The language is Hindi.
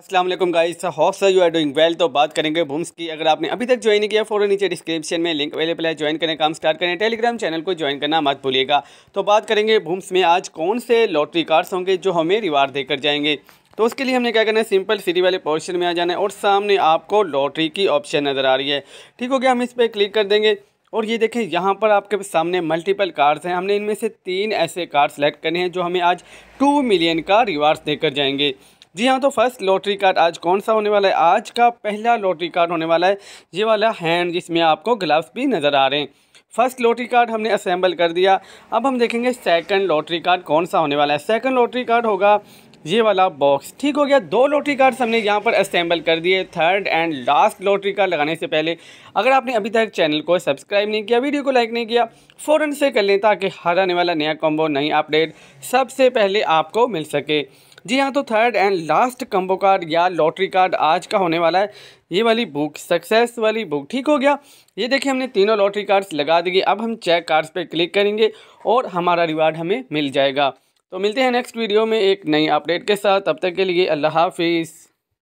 Aslam guys hope sir you are doing well तो बात करेंगे भूम्स की अगर आपने अभी तक ज्वाइन नहीं किया फ़ौरन नीचे डिस्क्रिप्शन में लिंक अवेलेबल है ज्वाइन करने का काम स्टार्ट करें टेलीग्राम चैनल को ज्वाइन करना मत भूलिएगा तो बात करेंगे भूम्स में आज कौन से लॉटरी कार्ड्स होंगे जो हमें रिवार्ड देकर जाएंगे तो उसके लिए हमने क्या करना है सिंपल सिटी वाले पोर्शन में आ जाना है और सामने आपको लॉटरी की ऑप्शन नज़र आ रही है ठीक हो गया हम इस पर क्लिक कर देंगे और ये देखें यहाँ पर आपके सामने मल्टीपल कार्ड्स हैं हमने इनमें से तीन ऐसे कार्ड सेलेक्ट करने हैं जो हमें आज टू मिलियन का रिवार्ड्स देकर जाएंगे जी हाँ तो फर्स्ट लॉटरी कार्ड आज कौन सा होने वाला है आज का पहला लॉटरी कार्ड होने वाला है ये वाला हैंड जिसमें आपको ग्लव्स भी नज़र आ रहे हैं फर्स्ट लॉटरी कार्ड हमने असेंबल कर दिया अब हम देखेंगे सेकंड लॉटरी कार्ड कौन सा होने वाला है सेकंड लॉटरी कार्ड होगा ये वाला बॉक्स ठीक हो गया दो लॉटरी कार्ड्स हमने यहाँ पर असेंबल कर दिए third and last lottery card लगाने से पहले अगर आपने अभी तक चैनल को सब्सक्राइब नहीं किया वीडियो को लाइक नहीं किया फ़ौरन से कर लें ताकि हर आने वाला नया कॉम्बो नई अपडेट सबसे पहले आपको मिल सके जी हाँ तो third and last combo card या लॉटरी कार्ड आज का होने वाला है ये वाली बुक सक्सेस वाली बुक ठीक हो गया ये देखिए हमने तीनों लॉटरी कार्ड्स लगा दिए अब हम चेक कार्ड्स पे क्लिक करेंगे और हमारा रिवार्ड हमें मिल जाएगा तो मिलते हैं नेक्स्ट वीडियो में एक नई अपडेट के साथ तब तक के लिए अल्लाह हाफिज़